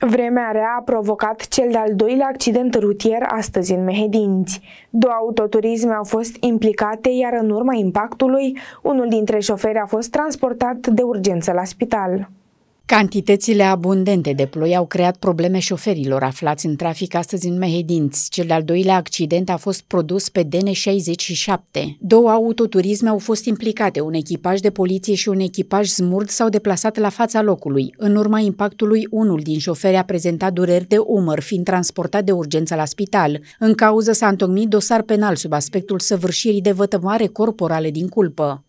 Vremea rea a provocat cel de-al doilea accident rutier astăzi în Mehedinți. Două autoturisme au fost implicate, iar în urma impactului, unul dintre șoferi a fost transportat de urgență la spital. Cantitățile abundente de ploi au creat probleme șoferilor aflați în trafic astăzi în Mehedinți. Cel de-al doilea accident a fost produs pe DN67. Două autoturisme au fost implicate, un echipaj de poliție și un echipaj smurd s-au deplasat la fața locului. În urma impactului, unul din șoferi a prezentat dureri de umăr, fiind transportat de urgență la spital. În cauză s-a întocmit dosar penal sub aspectul săvârșirii de vătămare corporale din culpă.